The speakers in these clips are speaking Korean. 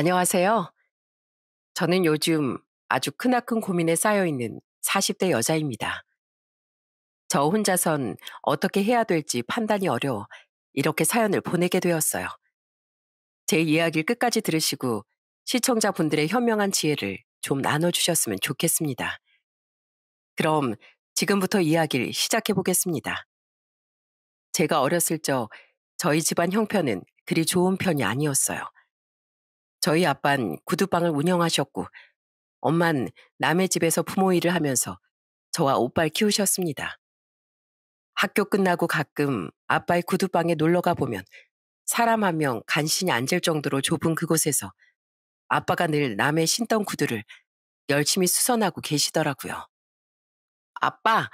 안녕하세요. 저는 요즘 아주 크나큰 고민에 쌓여 있는 40대 여자입니다. 저 혼자선 어떻게 해야 될지 판단이 어려워 이렇게 사연을 보내게 되었어요. 제 이야기를 끝까지 들으시고 시청자분들의 현명한 지혜를 좀 나눠주셨으면 좋겠습니다. 그럼 지금부터 이야기를 시작해 보겠습니다. 제가 어렸을 적 저희 집안 형편은 그리 좋은 편이 아니었어요. 저희 아빤 구두방을 운영하셨고 엄만 남의 집에서 부모 일을 하면서 저와 오빠를 키우셨습니다. 학교 끝나고 가끔 아빠의 구두방에 놀러가 보면 사람 한 명 간신히 앉을 정도로 좁은 그곳에서 아빠가 늘 남의 신던 구두를 열심히 수선하고 계시더라고요. 아빠,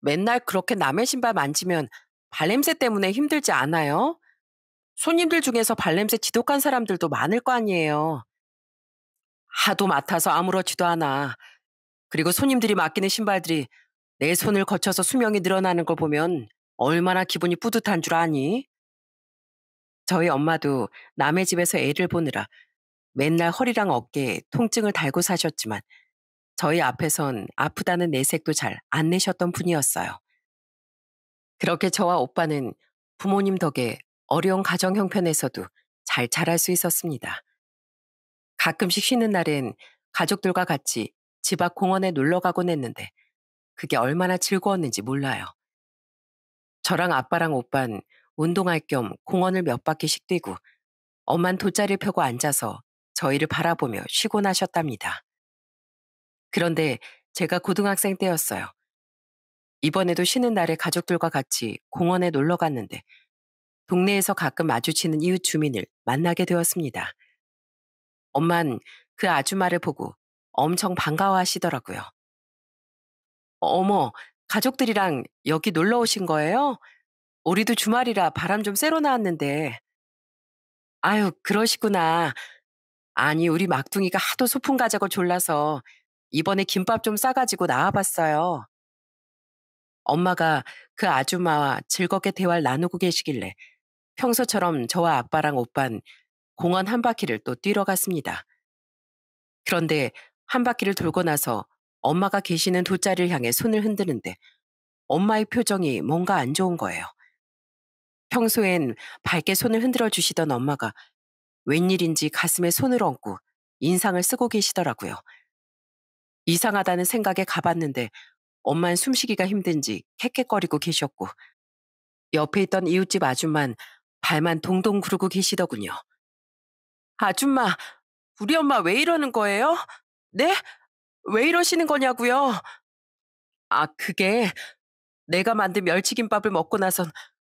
맨날 그렇게 남의 신발 만지면 발냄새 때문에 힘들지 않아요? 손님들 중에서 발냄새 지독한 사람들도 많을 거 아니에요. 하도 맡아서 아무렇지도 않아. 그리고 손님들이 맡기는 신발들이 내 손을 거쳐서 수명이 늘어나는 걸 보면 얼마나 기분이 뿌듯한 줄 아니? 저희 엄마도 남의 집에서 애를 보느라 맨날 허리랑 어깨에 통증을 달고 사셨지만 저희 앞에선 아프다는 내색도 잘 안 내셨던 분이었어요. 그렇게 저와 오빠는 부모님 덕에 어려운 가정 형편에서도 잘 자랄 수 있었습니다. 가끔씩 쉬는 날엔 가족들과 같이 집 앞 공원에 놀러 가곤 했는데 그게 얼마나 즐거웠는지 몰라요. 저랑 아빠랑 오빤 운동할 겸 공원을 몇 바퀴씩 뛰고 엄만 돗자리를 펴고 앉아서 저희를 바라보며 쉬곤 하셨답니다. 그런데 제가 고등학생 때였어요. 이번에도 쉬는 날에 가족들과 같이 공원에 놀러 갔는데 동네에서 가끔 마주치는 이웃 주민을 만나게 되었습니다. 엄만 그 아주마를 보고 엄청 반가워하시더라고요. 어머, 가족들이랑 여기 놀러 오신 거예요? 우리도 주말이라 바람 좀 쐬러 나왔는데. 아유, 그러시구나. 아니, 우리 막둥이가 하도 소풍 가자고 졸라서 이번에 김밥 좀 싸가지고 나와봤어요. 엄마가 그 아줌마와 즐겁게 대화를 나누고 계시길래 평소처럼 저와 아빠랑 오빤 공원 한 바퀴를 또 뛰러 갔습니다. 그런데 한 바퀴를 돌고 나서 엄마가 계시는 돗자리를 향해 손을 흔드는데 엄마의 표정이 뭔가 안 좋은 거예요. 평소엔 밝게 손을 흔들어 주시던 엄마가 웬일인지 가슴에 손을 얹고 인상을 쓰고 계시더라고요. 이상하다는 생각에 가봤는데 엄만 숨쉬기가 힘든지 캑캑거리고 계셨고 옆에 있던 이웃집 아줌만 발만 동동 구르고 계시더군요. 아줌마, 우리 엄마 왜 이러는 거예요? 네? 왜 이러시는 거냐고요? 아, 그게 내가 만든 멸치김밥을 먹고 나선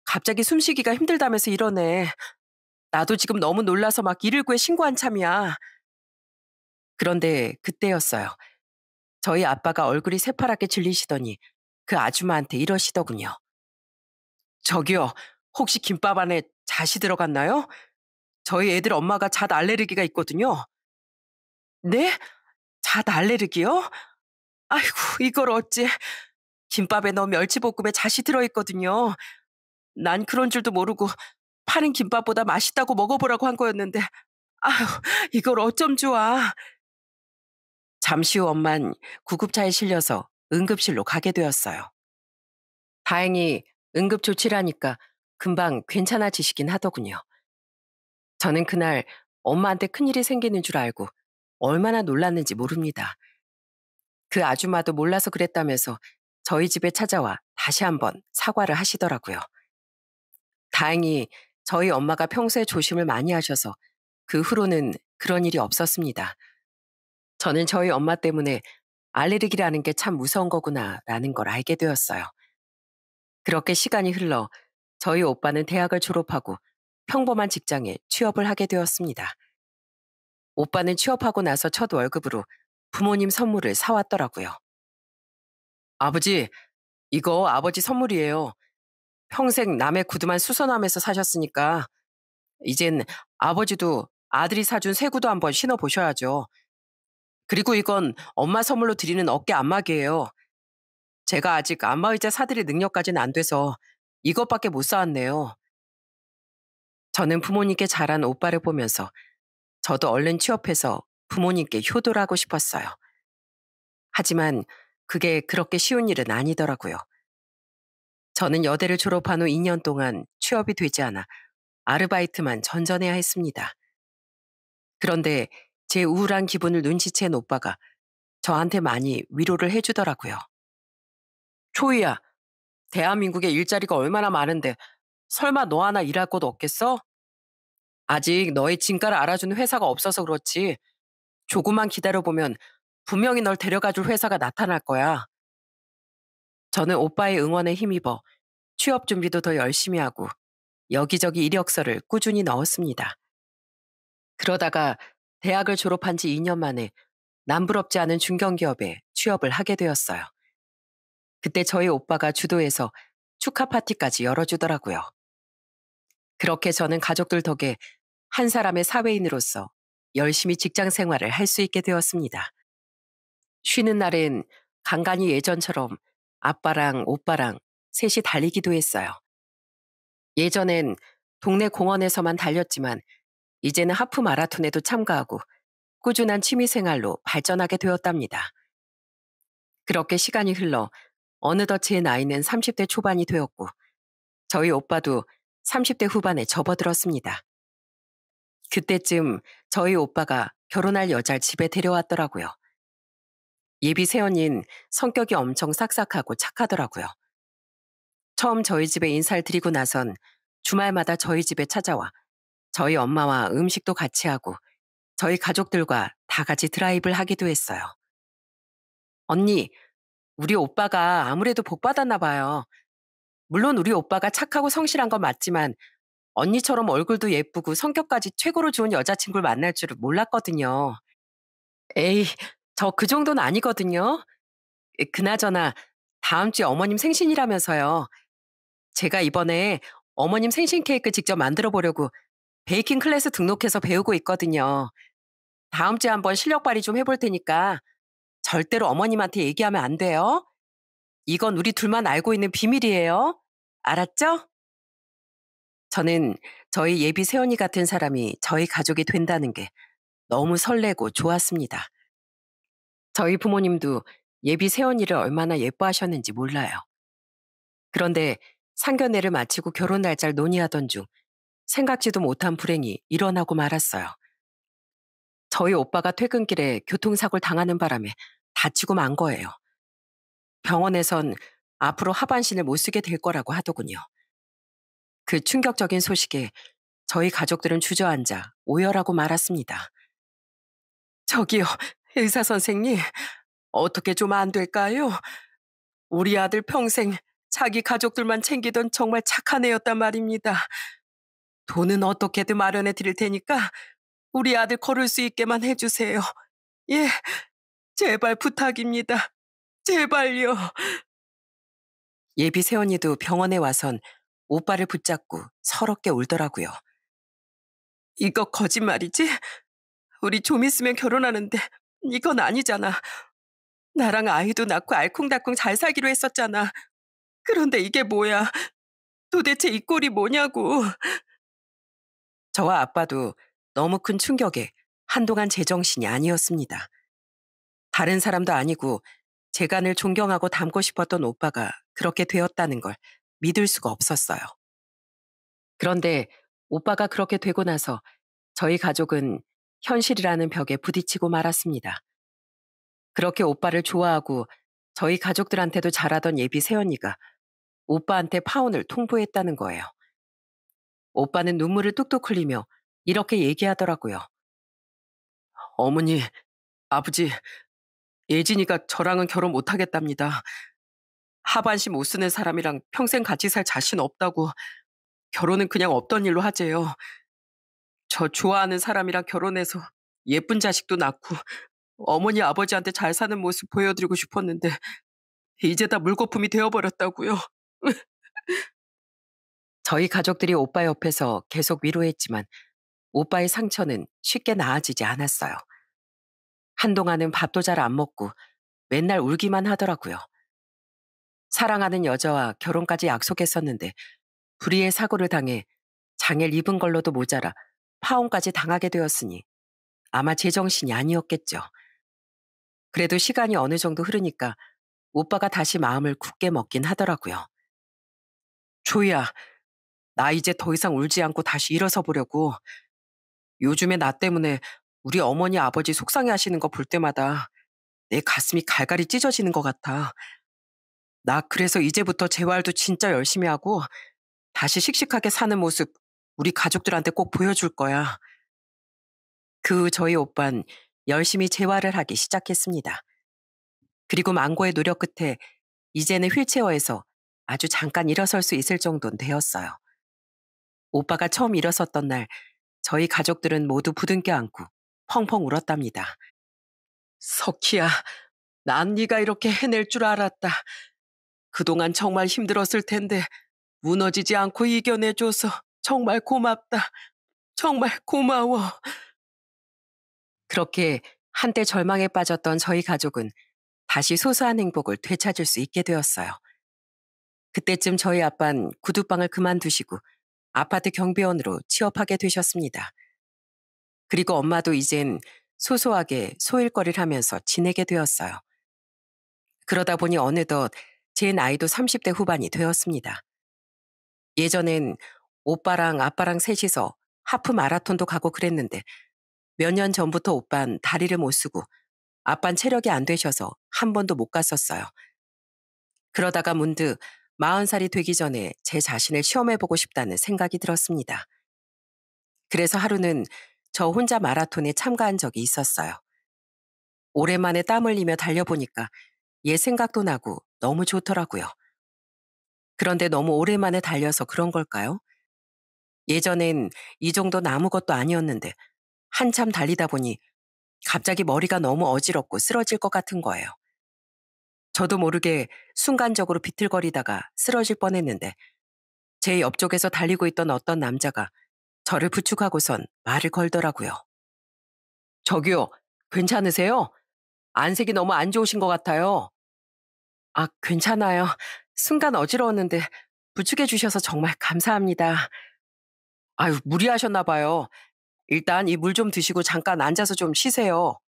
갑자기 숨쉬기가 힘들다면서 이러네. 나도 지금 너무 놀라서 막 119에 신고한 참이야. 그런데 그때였어요. 저희 아빠가 얼굴이 새파랗게 질리시더니 그 아줌마한테 이러시더군요. 저기요, 혹시 김밥 안에 잣이 들어갔나요? 저희 애들 엄마가 잣 알레르기가 있거든요. 네? 잣 알레르기요? 아이고, 이걸 어찌. 김밥에 넣은 멸치볶음에 잣이 들어있거든요. 난 그런 줄도 모르고 파는 김밥보다 맛있다고 먹어보라고 한 거였는데, 아휴, 이걸 어쩜 좋아. 잠시 후 엄만 구급차에 실려서 응급실로 가게 되었어요. 다행히 응급조치라니까 금방 괜찮아지시긴 하더군요. 저는 그날 엄마한테 큰일이 생기는 줄 알고 얼마나 놀랐는지 모릅니다. 그 아줌마도 몰라서 그랬다면서 저희 집에 찾아와 다시 한번 사과를 하시더라고요. 다행히 저희 엄마가 평소에 조심을 많이 하셔서 그 후로는 그런 일이 없었습니다. 저는 저희 엄마 때문에 알레르기라는 게 참 무서운 거구나 라는 걸 알게 되었어요. 그렇게 시간이 흘러 저희 오빠는 대학을 졸업하고 평범한 직장에 취업을 하게 되었습니다. 오빠는 취업하고 나서 첫 월급으로 부모님 선물을 사왔더라고요. 아버지, 이거 아버지 선물이에요. 평생 남의 구두만 수선함에서 사셨으니까 이젠 아버지도 아들이 사준 새 구두 한번 신어보셔야죠. 그리고 이건 엄마 선물로 드리는 어깨 안마기예요. 제가 아직 안마 의자 사드릴 능력까지는 안 돼서 이것밖에 못 쌓았네요. 저는 부모님께 자란 오빠를 보면서 저도 얼른 취업해서 부모님께 효도를 하고 싶었어요. 하지만 그게 그렇게 쉬운 일은 아니더라고요. 저는 여대를 졸업한 후 2년 동안 취업이 되지 않아 아르바이트만 전전해야 했습니다. 그런데 제 우울한 기분을 눈치챈 오빠가 저한테 많이 위로를 해주더라고요. 초이야, 대한민국에 일자리가 얼마나 많은데 설마 너 하나 일할 곳 없겠어? 아직 너의 진가를 알아주는 회사가 없어서 그렇지. 조금만 기다려보면 분명히 널 데려가줄 회사가 나타날 거야. 저는 오빠의 응원에 힘입어 취업 준비도 더 열심히 하고 여기저기 이력서를 꾸준히 넣었습니다. 그러다가 대학을 졸업한 지 2년 만에 남부럽지 않은 중견기업에 취업을 하게 되었어요. 그때 저희 오빠가 주도해서 축하 파티까지 열어주더라고요. 그렇게 저는 가족들 덕에 한 사람의 사회인으로서 열심히 직장 생활을 할 수 있게 되었습니다. 쉬는 날엔 간간히 예전처럼 아빠랑 오빠랑 셋이 달리기도 했어요. 예전엔 동네 공원에서만 달렸지만 이제는 하프 마라톤에도 참가하고 꾸준한 취미 생활로 발전하게 되었답니다. 그렇게 시간이 흘러 어느덧 제 나이는 30대 초반이 되었고 저희 오빠도 30대 후반에 접어들었습니다. 그때쯤 저희 오빠가 결혼할 여자를 집에 데려왔더라고요. 예비 세연인 성격이 엄청 싹싹하고 착하더라고요. 처음 저희 집에 인사를 드리고 나선 주말마다 저희 집에 찾아와 저희 엄마와 음식도 같이 하고 저희 가족들과 다 같이 드라이브를 하기도 했어요. 언니, 우리 오빠가 아무래도 복 받았나 봐요. 물론 우리 오빠가 착하고 성실한 건 맞지만 언니처럼 얼굴도 예쁘고 성격까지 최고로 좋은 여자친구를 만날 줄 몰랐거든요. 에이, 저 그 정도는 아니거든요. 그나저나 다음 주에 어머님 생신이라면서요. 제가 이번에 어머님 생신 케이크 직접 만들어 보려고 베이킹 클래스 등록해서 배우고 있거든요. 다음 주에 한번 실력 발휘 좀 해볼 테니까 절대로 어머님한테 얘기하면 안 돼요. 이건 우리 둘만 알고 있는 비밀이에요. 알았죠? 저는 저희 예비 세연이 같은 사람이 저희 가족이 된다는 게 너무 설레고 좋았습니다. 저희 부모님도 예비 세연이를 얼마나 예뻐하셨는지 몰라요. 그런데 상견례를 마치고 결혼 날짜를 논의하던 중 생각지도 못한 불행이 일어나고 말았어요. 저희 오빠가 퇴근길에 교통사고를 당하는 바람에 다치고 만 거예요. 병원에선 앞으로 하반신을 못 쓰게 될 거라고 하더군요. 그 충격적인 소식에 저희 가족들은 주저앉아 오열하고 말았습니다. 저기요, 의사 선생님, 어떻게 좀 안 될까요? 우리 아들 평생 자기 가족들만 챙기던 정말 착한 애였단 말입니다. 돈은 어떻게든 마련해 드릴 테니까 우리 아들 걸을 수 있게만 해주세요. 예, 제발 부탁입니다. 제발요. 예비 세원이도 병원에 와선 오빠를 붙잡고 서럽게 울더라고요. 이거 거짓말이지? 우리 좀 있으면 결혼하는데 이건 아니잖아. 나랑 아이도 낳고 알콩달콩 잘 살기로 했었잖아. 그런데 이게 뭐야? 도대체 이 꼴이 뭐냐고. 저와 아빠도 너무 큰 충격에 한동안 제정신이 아니었습니다. 다른 사람도 아니고 재간을 존경하고 닮고 싶었던 오빠가 그렇게 되었다는 걸 믿을 수가 없었어요. 그런데 오빠가 그렇게 되고 나서 저희 가족은 현실이라는 벽에 부딪히고 말았습니다. 그렇게 오빠를 좋아하고 저희 가족들한테도 잘하던 예비 세연이가 오빠한테 파혼을 통보했다는 거예요. 오빠는 눈물을 뚝뚝 흘리며 이렇게 얘기하더라고요. 어머니, 아버지, 예진이가 저랑은 결혼 못하겠답니다. 하반신 못 쓰는 사람이랑 평생 같이 살 자신 없다고 결혼은 그냥 없던 일로 하재요. 저 좋아하는 사람이랑 결혼해서 예쁜 자식도 낳고 어머니 아버지한테 잘 사는 모습 보여드리고 싶었는데 이제 다 물거품이 되어버렸다고요. 저희 가족들이 오빠 옆에서 계속 위로했지만 오빠의 상처는 쉽게 나아지지 않았어요. 한동안은 밥도 잘 안 먹고 맨날 울기만 하더라고요. 사랑하는 여자와 결혼까지 약속했었는데 불의의 사고를 당해 장애를 입은 걸로도 모자라 파혼까지 당하게 되었으니 아마 제정신이 아니었겠죠. 그래도 시간이 어느 정도 흐르니까 오빠가 다시 마음을 굳게 먹긴 하더라고요. 조이야, 나 이제 더 이상 울지 않고 다시 일어서 보려고 요즘에 나 때문에 우리 어머니 아버지 속상해 하시는 거 볼 때마다 내 가슴이 갈갈이 찢어지는 것 같아. 나 그래서 이제부터 재활도 진짜 열심히 하고 다시 씩씩하게 사는 모습 우리 가족들한테 꼭 보여줄 거야. 그 저희 오빤 열심히 재활을 하기 시작했습니다. 그리고 망고의 노력 끝에 이제는 휠체어에서 아주 잠깐 일어설 수 있을 정도는 되었어요. 오빠가 처음 일어섰던 날 저희 가족들은 모두 부둥켜 안고 펑펑 울었답니다. 석희야, 난 네가 이렇게 해낼 줄 알았다. 그동안 정말 힘들었을 텐데 무너지지 않고 이겨내줘서 정말 고맙다. 정말 고마워. 그렇게 한때 절망에 빠졌던 저희 가족은 다시 소소한 행복을 되찾을 수 있게 되었어요. 그때쯤 저희 아빤 구두방을 그만두시고 아파트 경비원으로 취업하게 되셨습니다. 그리고 엄마도 이젠 소소하게 소일거리를 하면서 지내게 되었어요. 그러다 보니 어느덧 제 나이도 30대 후반이 되었습니다. 예전엔 오빠랑 아빠랑 셋이서 하프 마라톤도 가고 그랬는데 몇 년 전부터 오빤 다리를 못 쓰고 아빤 체력이 안 되셔서 한 번도 못 갔었어요. 그러다가 문득 40살이 되기 전에 제 자신을 시험해보고 싶다는 생각이 들었습니다. 그래서 하루는 저 혼자 마라톤에 참가한 적이 있었어요. 오랜만에 땀 흘리며 달려보니까 옛 생각도 나고 너무 좋더라고요. 그런데 너무 오랜만에 달려서 그런 걸까요? 예전엔 이 정도는 아무것도 아니었는데 한참 달리다 보니 갑자기 머리가 너무 어지럽고 쓰러질 것 같은 거예요. 저도 모르게 순간적으로 비틀거리다가 쓰러질 뻔했는데 제 옆쪽에서 달리고 있던 어떤 남자가 저를 부축하고선 말을 걸더라고요. 저기요, 괜찮으세요? 안색이 너무 안 좋으신 것 같아요. 아, 괜찮아요. 순간 어지러웠는데 부축해 주셔서 정말 감사합니다. 아유, 무리하셨나 봐요. 일단 이 물 좀 드시고 잠깐 앉아서 좀 쉬세요.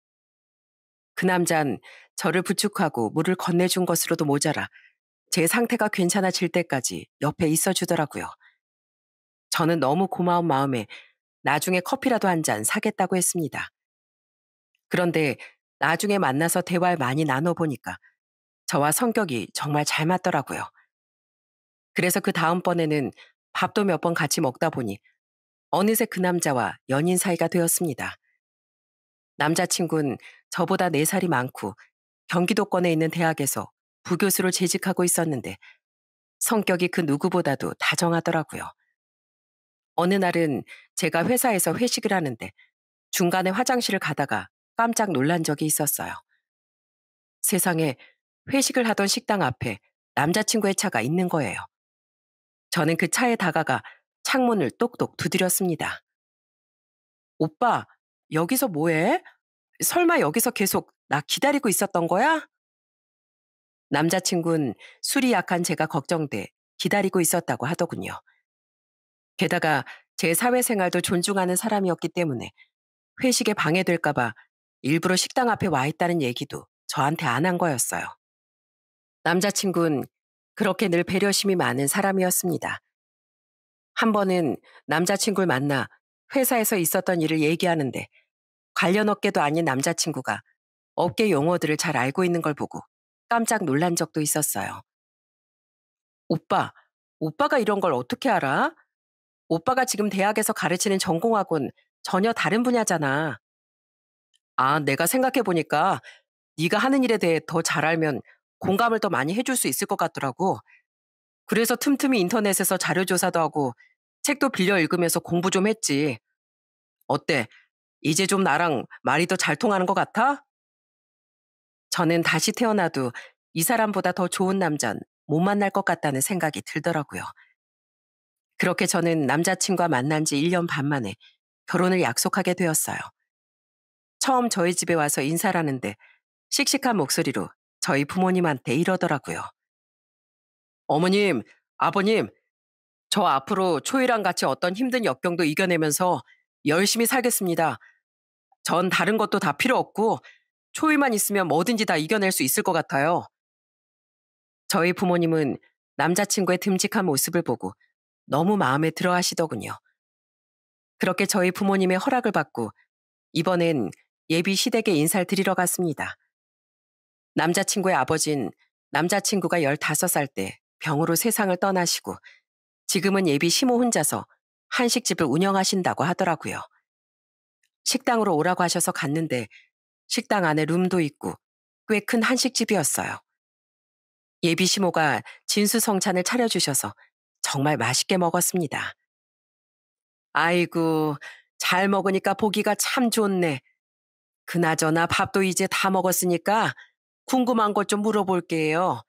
그 남잔 저를 부축하고 물을 건네준 것으로도 모자라 제 상태가 괜찮아질 때까지 옆에 있어 주더라고요. 저는 너무 고마운 마음에 나중에 커피라도 한 잔 사겠다고 했습니다. 그런데 나중에 만나서 대화를 많이 나눠보니까 저와 성격이 정말 잘 맞더라고요. 그래서 그 다음번에는 밥도 몇 번 같이 먹다 보니 어느새 그 남자와 연인 사이가 되었습니다. 남자친구는 저보다 4살이 많고 경기도권에 있는 대학에서 부교수로 재직하고 있었는데 성격이 그 누구보다도 다정하더라고요. 어느 날은 제가 회사에서 회식을 하는데 중간에 화장실을 가다가 깜짝 놀란 적이 있었어요. 세상에 회식을 하던 식당 앞에 남자친구의 차가 있는 거예요. 저는 그 차에 다가가 창문을 똑똑 두드렸습니다. 오빠, 여기서 뭐해? 설마 여기서 계속 나 기다리고 있었던 거야? 남자친구는 술이 약한 제가 걱정돼 기다리고 있었다고 하더군요. 게다가 제 사회생활도 존중하는 사람이었기 때문에 회식에 방해될까봐 일부러 식당 앞에 와 있다는 얘기도 저한테 안 한 거였어요. 남자친구는 그렇게 늘 배려심이 많은 사람이었습니다. 한 번은 남자친구를 만나 회사에서 있었던 일을 얘기하는데 관련 업계도 아닌 남자친구가 업계 용어들을 잘 알고 있는 걸 보고 깜짝 놀란 적도 있었어요. 오빠, 오빠가 이런 걸 어떻게 알아? 오빠가 지금 대학에서 가르치는 전공학원 전혀 다른 분야잖아. 아, 내가 생각해보니까 네가 하는 일에 대해 더 잘 알면 공감을 더 많이 해줄 수 있을 것 같더라고. 그래서 틈틈이 인터넷에서 자료조사도 하고 책도 빌려 읽으면서 공부 좀 했지. 어때? 이제 좀 나랑 말이 더 잘 통하는 것 같아? 저는 다시 태어나도 이 사람보다 더 좋은 남잔 못 만날 것 같다는 생각이 들더라고요. 그렇게 저는 남자친구와 만난 지 1년 반 만에 결혼을 약속하게 되었어요. 처음 저희 집에 와서 인사를 하는데 씩씩한 목소리로 저희 부모님한테 이러더라고요. 어머님, 아버님, 저 앞으로 초이랑 같이 어떤 힘든 역경도 이겨내면서 열심히 살겠습니다. 전 다른 것도 다 필요 없고 초이만 있으면 뭐든지 다 이겨낼 수 있을 것 같아요. 저희 부모님은 남자친구의 듬직한 모습을 보고 너무 마음에 들어 하시더군요. 그렇게 저희 부모님의 허락을 받고 이번엔 예비 시댁에 인사를 드리러 갔습니다. 남자친구의 아버진 남자친구가 15살 때 병으로 세상을 떠나시고 지금은 예비 시모 혼자서 한식집을 운영하신다고 하더라고요. 식당으로 오라고 하셔서 갔는데 식당 안에 룸도 있고 꽤 큰 한식집이었어요. 예비 시모가 진수성찬을 차려주셔서 정말 맛있게 먹었습니다. 아이고, 잘 먹으니까 보기가 참 좋네. 그나저나 밥도 이제 다 먹었으니까 궁금한 것 좀 물어볼게요.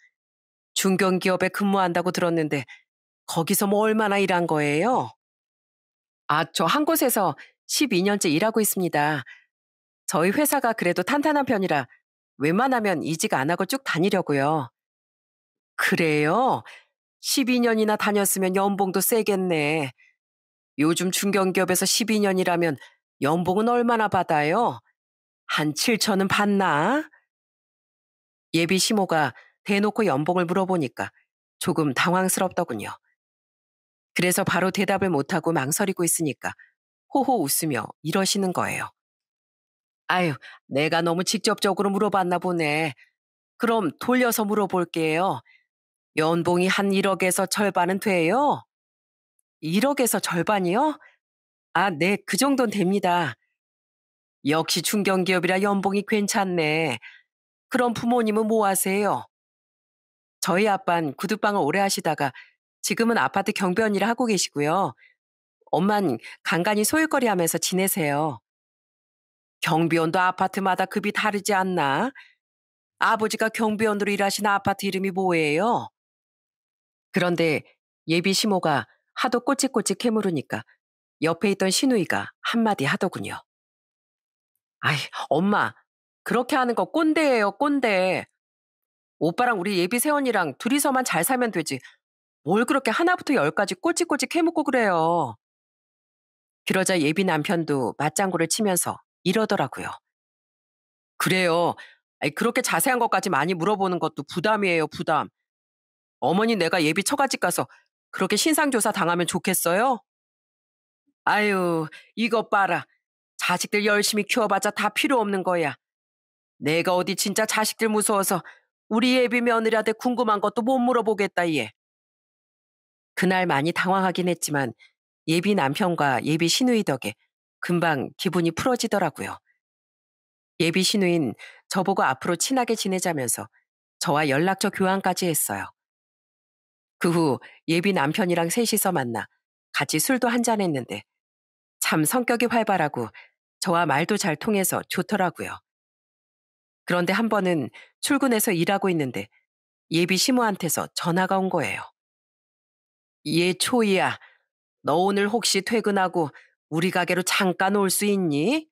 중견기업에 근무한다고 들었는데 거기서 뭐 얼마나 일한 거예요? 아, 저 한 곳에서 12년째 일하고 있습니다. 저희 회사가 그래도 탄탄한 편이라 웬만하면 이직 안 하고 쭉 다니려고요. 그래요? 12년이나 다녔으면 연봉도 세겠네. 요즘 중견기업에서 12년이라면 연봉은 얼마나 받아요? 한 7천은 받나? 예비 시모가 대놓고 연봉을 물어보니까 조금 당황스럽더군요. 그래서 바로 대답을 못하고 망설이고 있으니까 호호 웃으며 이러시는 거예요. 아유, 내가 너무 직접적으로 물어봤나 보네. 그럼 돌려서 물어볼게요. 연봉이 한 1억에서 절반은 돼요? 1억에서 절반이요? 아, 네, 그 정도는 됩니다. 역시 중견기업이라 연봉이 괜찮네. 그럼 부모님은 뭐 하세요? 저희 아빤 구두방을 오래 하시다가 지금은 아파트 경비원 일을 하고 계시고요. 엄만 간간히 소일거리 하면서 지내세요. 경비원도 아파트마다 급이 다르지 않나? 아버지가 경비원으로 일하신 아파트 이름이 뭐예요? 그런데 예비 시모가 하도 꼬치꼬치 캐물으니까 옆에 있던 신우이가 한마디 하더군요. 아이, 엄마, 그렇게 하는 거 꼰대예요, 꼰대. 오빠랑 우리 예비 세원이랑 둘이서만 잘 살면 되지. 뭘 그렇게 하나부터 열까지 꼬치꼬치 캐묻고 그래요. 그러자 예비 남편도 맞장구를 치면서 이러더라고요. 그래요. 그렇게 자세한 것까지 많이 물어보는 것도 부담이에요, 부담. 어머니 내가 예비 처가집 가서 그렇게 신상조사 당하면 좋겠어요? 아유, 이것 봐라. 자식들 열심히 키워봤자 다 필요 없는 거야. 내가 어디 진짜 자식들 무서워서 우리 예비 며느리한테 궁금한 것도 못 물어보겠다, 얘. 그날 많이 당황하긴 했지만 예비 남편과 예비 시누이 덕에 금방 기분이 풀어지더라고요. 예비 신우인 저보고 앞으로 친하게 지내자면서 저와 연락처 교환까지 했어요. 그 후 예비 남편이랑 셋이서 만나 같이 술도 한잔 했는데 참 성격이 활발하고 저와 말도 잘 통해서 좋더라고요. 그런데 한 번은 출근해서 일하고 있는데 예비 시모한테서 전화가 온 거예요. 예, 초이야. 너 오늘 혹시 퇴근하고 우리 가게로 잠깐 올 수 있니?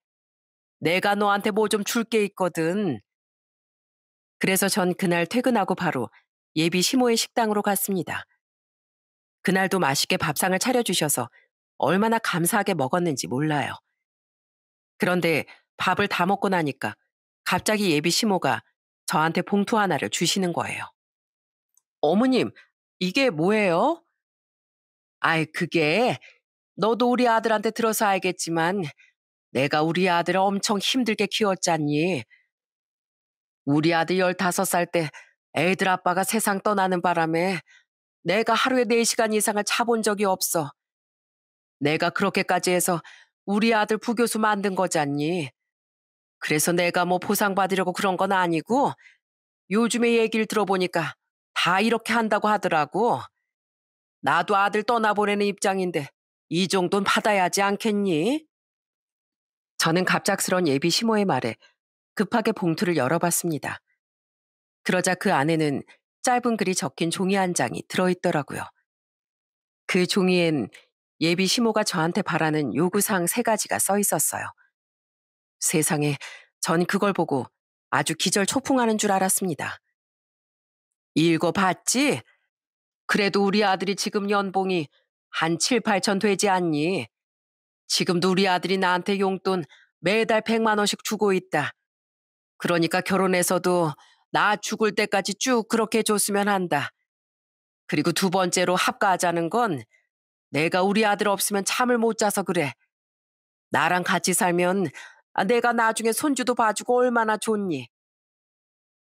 내가 너한테 뭐 좀 줄 게 있거든. 그래서 전 그날 퇴근하고 바로 예비 시모의 식당으로 갔습니다. 그날도 맛있게 밥상을 차려주셔서 얼마나 감사하게 먹었는지 몰라요. 그런데 밥을 다 먹고 나니까 갑자기 예비 시모가 저한테 봉투 하나를 주시는 거예요. 어머님, 이게 뭐예요? 아이, 그게 너도 우리 아들한테 들어서 알겠지만 내가 우리 아들을 엄청 힘들게 키웠잖니. 우리 아들 15살 때 애들 아빠가 세상 떠나는 바람에 내가 하루에 4시간 이상을 차 본 적이 없어. 내가 그렇게까지 해서 우리 아들 부교수 만든 거잖니. 그래서 내가 뭐 보상받으려고 그런 건 아니고 요즘에 얘기를 들어보니까 다 이렇게 한다고 하더라고. 나도 아들 떠나보내는 입장인데 이 정도는 받아야 하지 않겠니? 저는 갑작스런 예비 시모의 말에 급하게 봉투를 열어봤습니다. 그러자 그 안에는 짧은 글이 적힌 종이 한 장이 들어있더라고요. 그 종이엔 예비 시모가 저한테 바라는 요구사항 세 가지가 써 있었어요. 세상에, 전 그걸 보고 아주 기절 초풍하는 줄 알았습니다. 읽어봤지? 그래도 우리 아들이 지금 연봉이 한 7, 8천 되지 않니? 지금도 우리 아들이 나한테 용돈 매달 100만 원씩 주고 있다. 그러니까 결혼해서도 나 죽을 때까지 쭉 그렇게 줬으면 한다. 그리고 두 번째로 합가하자는 건 내가 우리 아들 없으면 잠을 못 자서 그래. 나랑 같이 살면 아, 내가 나중에 손주도 봐주고 얼마나 좋니?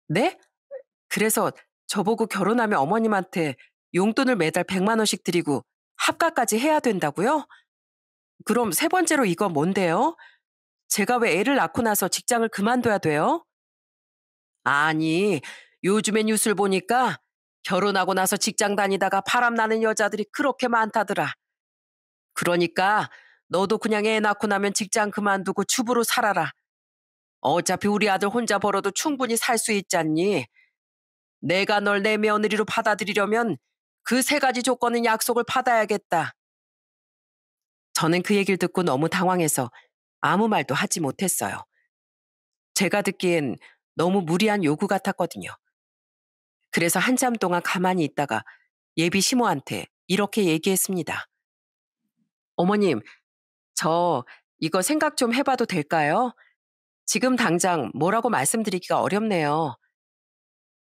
네? 그래서 저보고 결혼하면 어머님한테 용돈을 매달 100만 원씩 드리고 합가까지 해야 된다고요? 그럼 세 번째로 이건 뭔데요? 제가 왜 애를 낳고 나서 직장을 그만둬야 돼요? 아니, 요즘의 뉴스를 보니까 결혼하고 나서 직장 다니다가 바람나는 여자들이 그렇게 많다더라. 그러니까 너도 그냥 애 낳고 나면 직장 그만두고 주부로 살아라. 어차피 우리 아들 혼자 벌어도 충분히 살 수 있잖니. 내가 널 내 며느리로 받아들이려면 그세 가지 조건은 약속을 받아야겠다. 저는 그 얘기를 듣고 너무 당황해서 아무 말도 하지 못했어요. 제가 듣기엔 너무 무리한 요구 같았거든요. 그래서 한참 동안 가만히 있다가 예비 시모한테 이렇게 얘기했습니다. 어머님, 저 이거 생각 좀 해봐도 될까요? 지금 당장 뭐라고 말씀드리기가 어렵네요.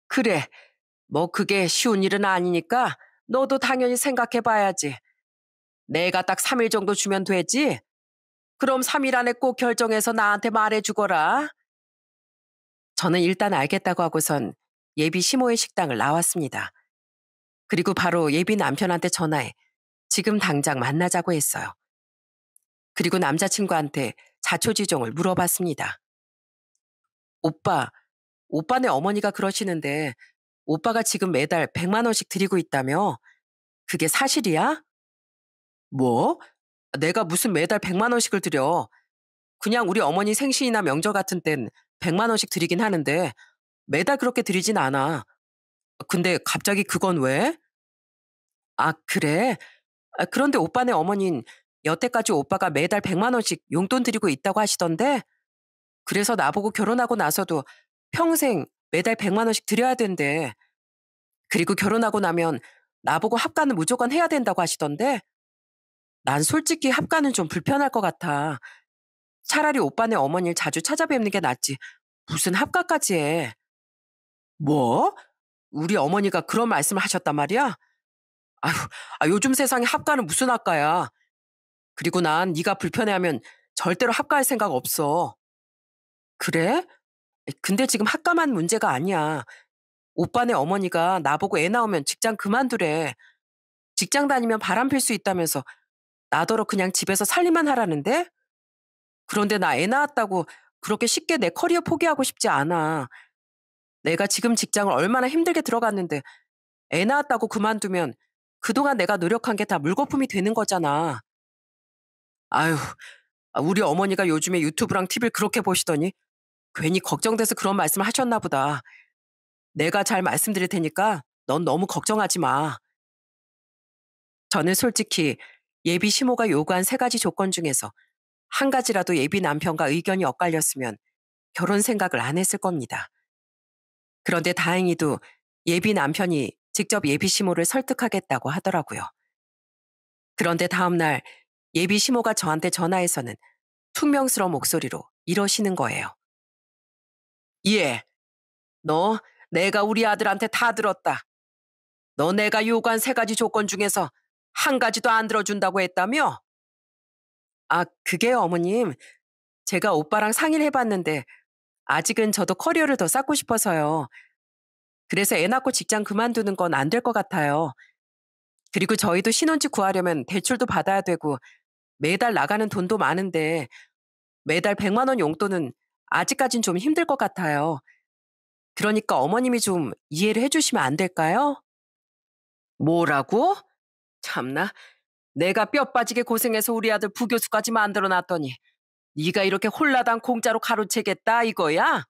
그래, 뭐 그게 쉬운 일은 아니니까 너도 당연히 생각해 봐야지. 내가 딱 3일 정도 주면 되지? 그럼 3일 안에 꼭 결정해서 나한테 말해 주거라. 저는 일단 알겠다고 하고선 예비 시모의 식당을 나왔습니다. 그리고 바로 예비 남편한테 전화해 지금 당장 만나자고 했어요. 그리고 남자친구한테 자초지종을 물어봤습니다. 오빠, 오빠네 어머니가 그러시는데 오빠가 지금 매달 100만 원씩 드리고 있다며? 그게 사실이야? 뭐? 내가 무슨 매달 100만 원씩을 드려. 그냥 우리 어머니 생신이나 명절 같은 땐 100만 원씩 드리긴 하는데 매달 그렇게 드리진 않아. 근데 갑자기 그건 왜? 아, 그래? 아, 그런데 오빠네 어머닌 여태까지 오빠가 매달 100만 원씩 용돈 드리고 있다고 하시던데 그래서 나보고 결혼하고 나서도 평생 매달 100만 원씩 드려야 된대. 그리고 결혼하고 나면 나보고 합가는 무조건 해야 된다고 하시던데 난 솔직히 합가는 좀 불편할 것 같아. 차라리 오빠네 어머니를 자주 찾아뵙는 게 낫지. 무슨 합가까지 해. 뭐? 우리 어머니가 그런 말씀을 하셨단 말이야? 아휴, 아, 요즘 세상에 합가는 무슨 합가야. 그리고 난 네가 불편해하면 절대로 합가할 생각 없어. 그래? 근데 지금 학과만 문제가 아니야. 오빠네 어머니가 나보고 애 나오면 직장 그만두래. 직장 다니면 바람 필 수 있다면서 나더러 그냥 집에서 살림만 하라는데? 그런데 나 애 낳았다고 그렇게 쉽게 내 커리어 포기하고 싶지 않아. 내가 지금 직장을 얼마나 힘들게 들어갔는데 애 낳았다고 그만두면 그동안 내가 노력한 게 다 물거품이 되는 거잖아. 아휴, 아, 우리 어머니가 요즘에 유튜브랑 팁을 그렇게 보시더니 괜히 걱정돼서 그런 말씀을 하셨나 보다. 내가 잘 말씀드릴 테니까 넌 너무 걱정하지 마. 저는 솔직히 예비 시모가 요구한 세 가지 조건 중에서 한 가지라도 예비 남편과 의견이 엇갈렸으면 결혼 생각을 안 했을 겁니다. 그런데 다행히도 예비 남편이 직접 예비 시모를 설득하겠다고 하더라고요. 그런데 다음날 예비 시모가 저한테 전화해서는 퉁명스러운 목소리로 이러시는 거예요. 예. 너 내가 우리 아들한테 다 들었다. 너 내가 요구한 세 가지 조건 중에서 한 가지도 안 들어준다고 했다며? 아, 그게 어머님. 제가 오빠랑 상의를 해봤는데 아직은 저도 커리어를 더 쌓고 싶어서요. 그래서 애 낳고 직장 그만두는 건 안 될 것 같아요. 그리고 저희도 신혼집 구하려면 대출도 받아야 되고 매달 나가는 돈도 많은데 매달 100만 원 용돈은 아직까진 좀 힘들 것 같아요. 그러니까 어머님이 좀 이해를 해주시면 안 될까요? 뭐라고? 참나, 내가 뼈 빠지게 고생해서 우리 아들 부교수까지 만들어 놨더니 네가 이렇게 홀라당 공짜로 가로채겠다 이거야?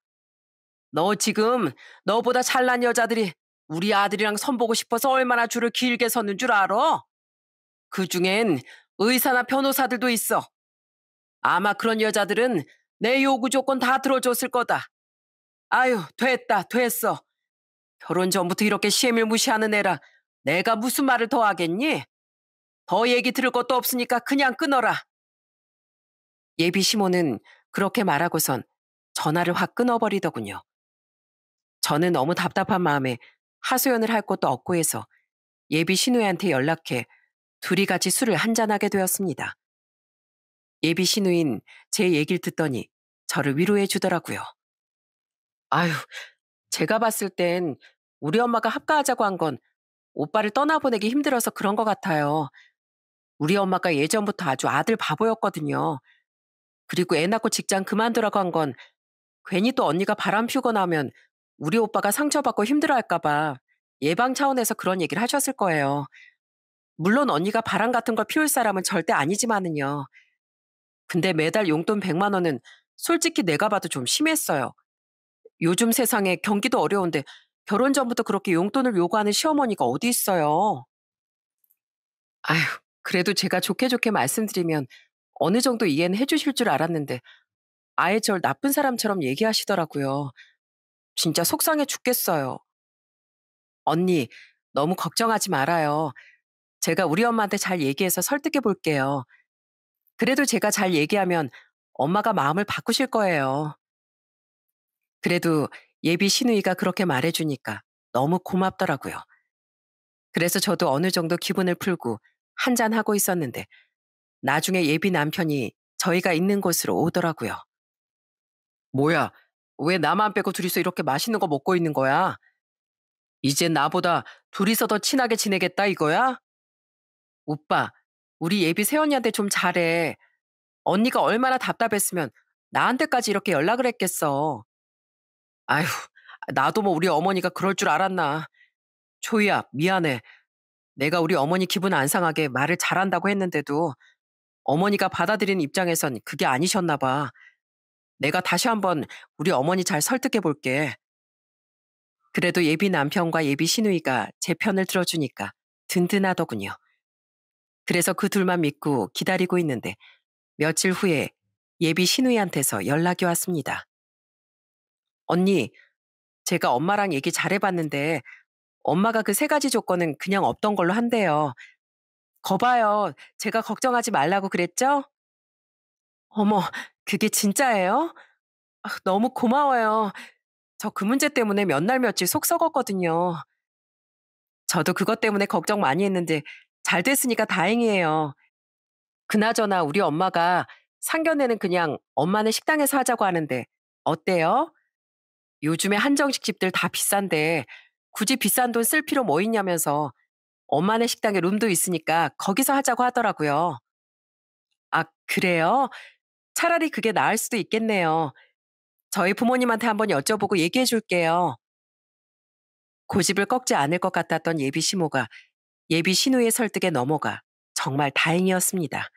너 지금 너보다 잘난 여자들이 우리 아들이랑 선보고 싶어서 얼마나 줄을 길게 섰는 줄 알아? 그 중엔 의사나 변호사들도 있어. 아마 그런 여자들은 내 요구 조건 다 들어줬을 거다. 아유, 됐다, 됐어. 결혼 전부터 이렇게 시애을 무시하는 애라 내가 무슨 말을 더 하겠니? 더 얘기 들을 것도 없으니까 그냥 끊어라. 예비 시모는 그렇게 말하고선 전화를 확 끊어버리더군요. 저는 너무 답답한 마음에 하소연을 할 것도 없고 해서 예비 신우한테 연락해 둘이 같이 술을 한잔하게 되었습니다. 예비 신우인 제얘길 듣더니 저를 위로해 주더라고요. 아휴 제가 봤을 땐 우리 엄마가 합가하자고 한 건 오빠를 떠나보내기 힘들어서 그런 것 같아요. 우리 엄마가 예전부터 아주 아들 바보였거든요. 그리고 애 낳고 직장 그만두라고 한 건 괜히 또 언니가 바람 피우거나 하면 우리 오빠가 상처받고 힘들어할까봐 예방 차원에서 그런 얘기를 하셨을 거예요. 물론 언니가 바람 같은 걸 피울 사람은 절대 아니지만은요. 근데 매달 용돈 100만 원은 솔직히 내가 봐도 좀 심했어요. 요즘 세상에 경기도 어려운데 결혼 전부터 그렇게 용돈을 요구하는 시어머니가 어디 있어요. 아휴, 그래도 제가 좋게 좋게 말씀드리면 어느 정도 이해는 해주실 줄 알았는데 아예 절 나쁜 사람처럼 얘기하시더라고요. 진짜 속상해 죽겠어요. 언니, 너무 걱정하지 말아요. 제가 우리 엄마한테 잘 얘기해서 설득해 볼게요. 그래도 제가 잘 얘기하면 엄마가 마음을 바꾸실 거예요. 그래도 예비 신우이가 그렇게 말해주니까 너무 고맙더라고요. 그래서 저도 어느 정도 기분을 풀고 한잔하고 있었는데 나중에 예비 남편이 저희가 있는 곳으로 오더라고요. 뭐야, 왜 나만 빼고 둘이서 이렇게 맛있는 거 먹고 있는 거야? 이제 나보다 둘이서 더 친하게 지내겠다 이거야? 오빠, 우리 예비 세언니한테좀 잘해. 언니가 얼마나 답답했으면 나한테까지 이렇게 연락을 했겠어. 아휴, 나도 뭐 우리 어머니가 그럴 줄 알았나. 초희야 미안해. 내가 우리 어머니 기분 안 상하게 말을 잘한다고 했는데도 어머니가 받아들인 입장에선 그게 아니셨나 봐. 내가 다시 한번 우리 어머니 잘 설득해 볼게. 그래도 예비 남편과 예비 시누이가 제 편을 들어주니까 든든하더군요. 그래서 그 둘만 믿고 기다리고 있는데 며칠 후에 예비 신우이한테서 연락이 왔습니다. 언니, 제가 엄마랑 얘기 잘해봤는데 엄마가 그 세 가지 조건은 그냥 없던 걸로 한대요. 거봐요. 제가 걱정하지 말라고 그랬죠? 어머, 그게 진짜예요? 아, 너무 고마워요. 저 그 문제 때문에 몇 날 며칠 속 썩었거든요. 저도 그것 때문에 걱정 많이 했는데 잘 됐으니까 다행이에요. 그나저나 우리 엄마가 상견례는 그냥 엄마네 식당에서 하자고 하는데 어때요? 요즘에 한정식 집들 다 비싼데 굳이 비싼 돈 쓸 필요 뭐 있냐면서 엄마네 식당에 룸도 있으니까 거기서 하자고 하더라고요. 아, 그래요? 차라리 그게 나을 수도 있겠네요. 저희 부모님한테 한번 여쭤보고 얘기해 줄게요. 고집을 꺾지 않을 것 같았던 예비 시모가 예비 신우의 설득에 넘어가 정말 다행이었습니다.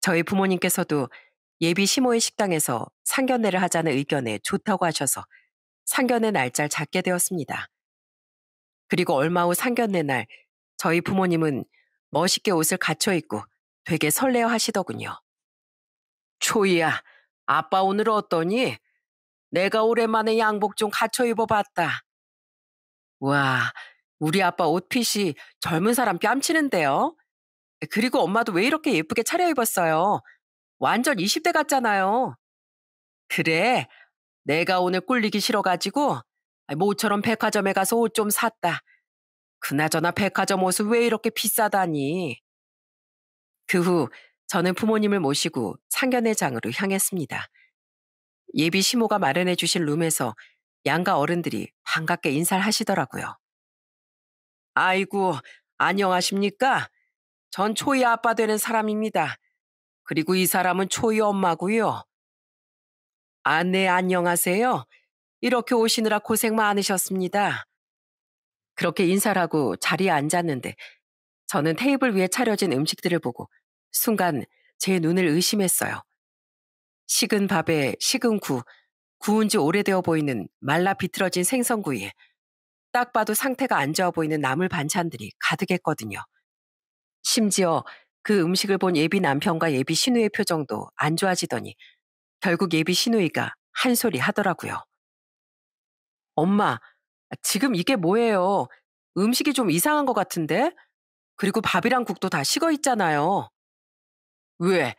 저희 부모님께서도 예비 시모의 식당에서 상견례를 하자는 의견에 좋다고 하셔서 상견례 날짜를 잡게 되었습니다. 그리고 얼마 후 상견례 날 저희 부모님은 멋있게 옷을 갖춰 입고 되게 설레어 하시더군요. 초이야, 아빠 오늘 어떠니? 내가 오랜만에 양복 좀 갖춰 입어봤다. 와, 우리 아빠 옷핏이 젊은 사람 뺨치는데요. 그리고 엄마도 왜 이렇게 예쁘게 차려입었어요? 완전 20대 같잖아요. 그래. 내가 오늘 꿀리기 싫어가지고 모처럼 백화점에 가서 옷 좀 샀다. 그나저나 백화점 옷은 왜 이렇게 비싸다니. 그 후 저는 부모님을 모시고 상견례장으로 향했습니다. 예비 시모가 마련해 주신 룸에서 양가 어른들이 반갑게 인사를 하시더라고요. 아이고, 안녕하십니까? 전 초이 아빠 되는 사람입니다. 그리고 이 사람은 초이 엄마고요. 아, 네, 안녕하세요. 이렇게 오시느라 고생 많으셨습니다. 그렇게 인사를 하고 자리에 앉았는데 저는 테이블 위에 차려진 음식들을 보고 순간 제 눈을 의심했어요. 식은 밥에 식은 구, 구운 지 오래되어 보이는 말라 비틀어진 생선구이에 딱 봐도 상태가 안 좋아 보이는 나물 반찬들이 가득했거든요. 심지어 그 음식을 본 예비 남편과 예비 신우의 표정도 안 좋아지더니 결국 예비 신우이가 한 소리 하더라고요. 엄마, 지금 이게 뭐예요? 음식이 좀 이상한 것 같은데? 그리고 밥이랑 국도 다 식어 있잖아요. 왜?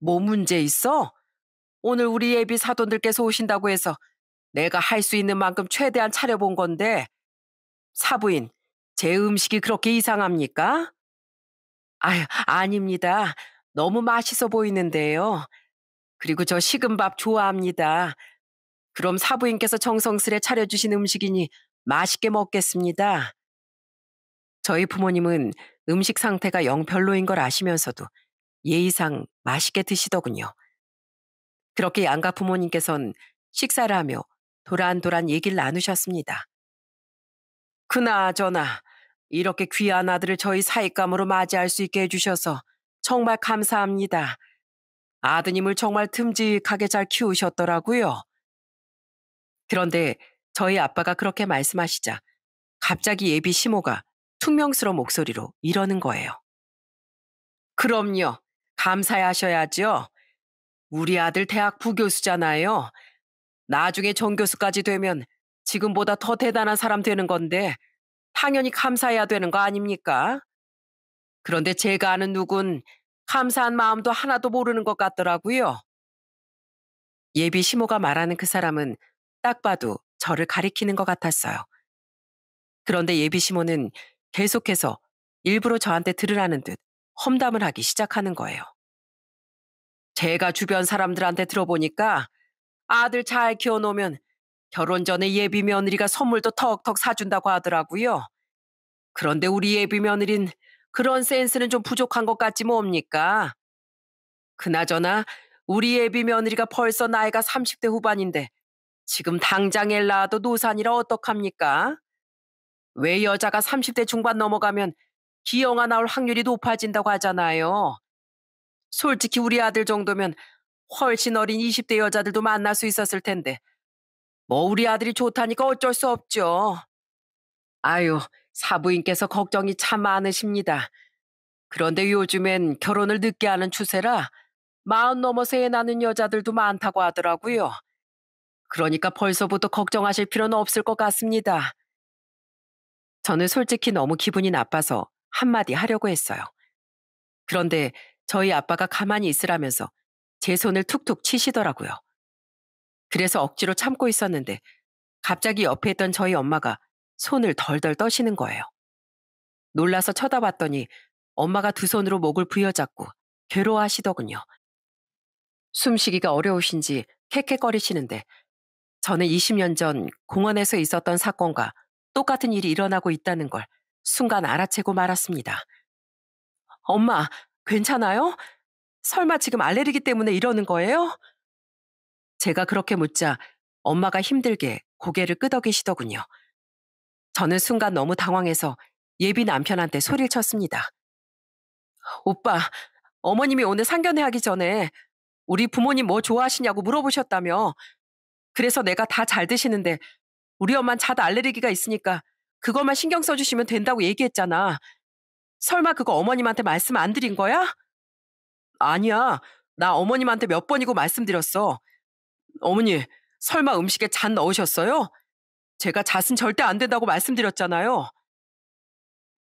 뭐 문제 있어? 오늘 우리 예비 사돈들께서 오신다고 해서 내가 할 수 있는 만큼 최대한 차려본 건데 사부인, 제 음식이 그렇게 이상합니까? 아유, 아닙니다. 너무 맛있어 보이는데요. 그리고 저 식은 밥 좋아합니다. 그럼 사부인께서 정성스레 차려주신 음식이니 맛있게 먹겠습니다. 저희 부모님은 음식 상태가 영 별로인 걸 아시면서도 예의상 맛있게 드시더군요. 그렇게 양가 부모님께선 식사를 하며 도란도란 얘기를 나누셨습니다. 그나저나 이렇게 귀한 아들을 저희 사익감으로 맞이할 수 있게 해주셔서 정말 감사합니다. 아드님을 정말 듬직하게 잘 키우셨더라고요. 그런데 저희 아빠가 그렇게 말씀하시자 갑자기 예비 시모가 퉁명스러운 목소리로 이러는 거예요. 그럼요. 감사하셔야죠. 우리 아들 대학 부교수잖아요. 나중에 전교수까지 되면 지금보다 더 대단한 사람 되는 건데 당연히 감사해야 되는 거 아닙니까? 그런데 제가 아는 누군 감사한 마음도 하나도 모르는 것 같더라고요. 예비 시모가 말하는 그 사람은 딱 봐도 저를 가리키는 것 같았어요. 그런데 예비 시모는 계속해서 일부러 저한테 들으라는 듯 험담을 하기 시작하는 거예요. 제가 주변 사람들한테 들어보니까 아들 잘 키워놓으면 결혼 전에 예비 며느리가 선물도 턱턱 사준다고 하더라고요. 그런데 우리 예비 며느린 그런 센스는 좀 부족한 것 같지 뭡니까? 그나저나 우리 예비 며느리가 벌써 나이가 30대 후반인데 지금 당장 애낳도 노산이라 어떡합니까? 왜 여자가 30대 중반 넘어가면 기형아 나올 확률이 높아진다고 하잖아요. 솔직히 우리 아들 정도면 훨씬 어린 20대 여자들도 만날 수 있었을 텐데 뭐 우리 아들이 좋다니까 어쩔 수 없죠. 아유, 사부인께서 걱정이 참 많으십니다. 그런데 요즘엔 결혼을 늦게 하는 추세라 마흔 넘어서 애 낳는 여자들도 많다고 하더라고요. 그러니까 벌써부터 걱정하실 필요는 없을 것 같습니다. 저는 솔직히 너무 기분이 나빠서 한마디 하려고 했어요. 그런데 저희 아빠가 가만히 있으라면서 제 손을 툭툭 치시더라고요. 그래서 억지로 참고 있었는데 갑자기 옆에 있던 저희 엄마가 손을 덜덜 떠시는 거예요. 놀라서 쳐다봤더니 엄마가 두 손으로 목을 부여잡고 괴로워하시더군요. 숨쉬기가 어려우신지 캐캐거리시는데 저는 20년 전 공원에서 있었던 사건과 똑같은 일이 일어나고 있다는 걸 순간 알아채고 말았습니다. 엄마, 괜찮아요? 설마 지금 알레르기 때문에 이러는 거예요? 제가 그렇게 묻자 엄마가 힘들게 고개를 끄덕이시더군요. 저는 순간 너무 당황해서 예비 남편한테 소리를 쳤습니다. 오빠, 어머님이 오늘 상견례 하기 전에 우리 부모님 뭐 좋아하시냐고 물어보셨다며. 그래서 내가 다 잘 드시는데 우리 엄만 자다 알레르기가 있으니까 그것만 신경 써주시면 된다고 얘기했잖아. 설마 그거 어머님한테 말씀 안 드린 거야? 아니야. 나 어머님한테 몇 번이고 말씀드렸어. 어머니, 설마 음식에 잔 넣으셨어요? 제가 잣은 절대 안 된다고 말씀드렸잖아요.